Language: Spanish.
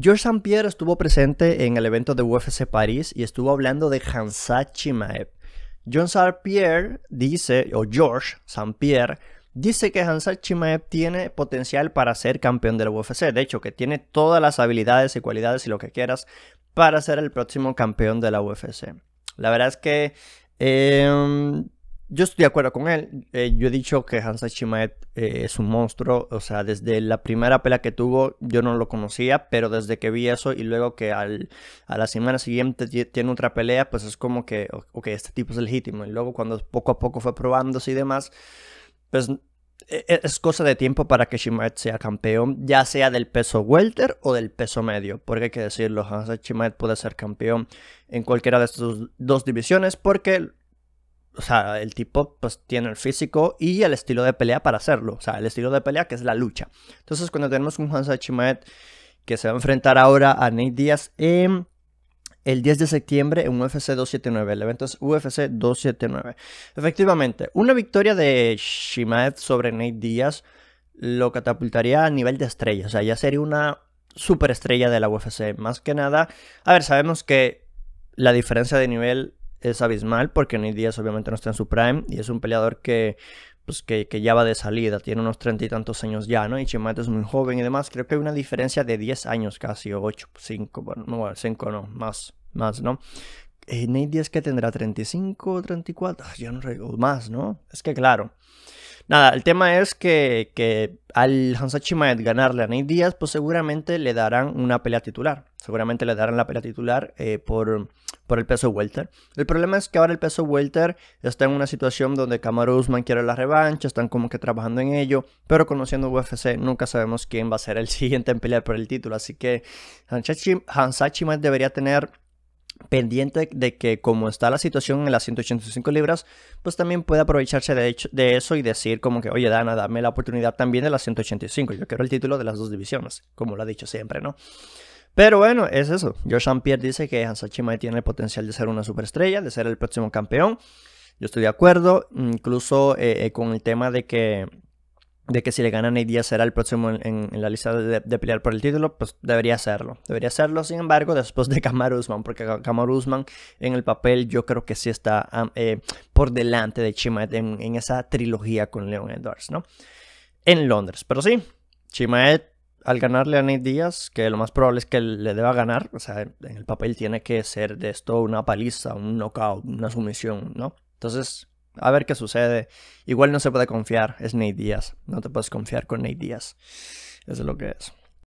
George St. Pierre estuvo presente en el evento de UFC París y estuvo hablando de Hansa Chimaev. John Pierre dice, o George St. Pierre, dice que Hansa Chimaev tiene potencial para ser campeón de la UFC. De hecho, que tiene todas las habilidades y cualidades y lo que quieras para ser el próximo campeón de la UFC. La verdad es que em, yo estoy de acuerdo con él. Eh, yo he dicho que Hansa Shimaet eh, es un monstruo. O sea, desde la primera pelea que tuvo, yo no lo conocía, pero desde que vi eso y luego que al, a la semana siguiente tiene otra pelea, pues es como que, ok, este tipo es legítimo. Y luego cuando poco a poco fue probándose y demás, pues e, e, es cosa de tiempo para que Shimaet sea campeón, ya sea del peso welter o del peso medio, porque hay que decirlo, Hansa puede ser campeón en cualquiera de estas dos divisiones, porque o sea, el tipo pues tiene el físico y el estilo de pelea para hacerlo. O sea, el estilo de pelea que es la lucha. Entonces, cuando tenemos un Hansa Shimaed que se va a enfrentar ahora a Nate Diaz en el 10 de septiembre en UFC 279. El evento es UFC 279. Efectivamente, una victoria de Shimaed sobre Nate Diaz lo catapultaría a nivel de estrella. O sea, ya sería una superestrella de la UFC. Más que nada, a ver, sabemos que la diferencia de nivel es abismal porque Nate Díaz obviamente no está en su prime y es un peleador que, pues, que, ya va de salida, tiene unos treinta y tantos años ya, ¿no? Y Chimate es muy joven y demás, creo que hay una diferencia de 10 años casi, o 8, 5, bueno, no, 5 no, más, más, ¿no? Eh, Nate Diaz que tendrá 35, 34, ah, ya no recuerdo, más, ¿no? Es que claro. Nada, el tema es que, al Hansa Chimaed ganarle a Nate Díaz, pues seguramente le darán una pelea titular. Seguramente le darán la pelea titular eh, por por el peso welter. El problema es que ahora el peso welter está en una situación donde Kamaru Usman quiere la revancha, están como que trabajando en ello, pero conociendo UFC nunca sabemos quién va a ser el siguiente en pelear por el título, así que Hansachi, Hansachi debería tener pendiente de que como está la situación en las 185 libras, pues también puede aprovecharse de, de eso y decir como que, oye Dana, dame la oportunidad también de las 185, yo quiero el título de las dos divisiones, como lo ha dicho siempre, ¿no? Pero bueno, es eso. jean Pierre dice que Hansa Chimay tiene el potencial de ser una superestrella, de ser el próximo campeón. Yo estoy de acuerdo, incluso eh, eh, con el tema de que, de que si le ganan Nate día será el próximo en, la lista de, pelear por el título, pues debería hacerlo. Debería hacerlo, sin embargo, después de Kamaru Usman, porque Kamaru Usman en el papel yo creo que sí está eh, por delante de Chimaet en, esa trilogía con Leon Edwards, ¿no? En Londres. Pero sí, Chimaet al ganarle a Nate Díaz, que lo más probable es que le deba ganar, o sea, en el papel tiene que ser de esto una paliza, un knockout, una sumisión, ¿no? Entonces, a ver qué sucede. Igual no se puede confiar, es Nate Díaz, no te puedes confiar con Nate Díaz. Eso es lo que es.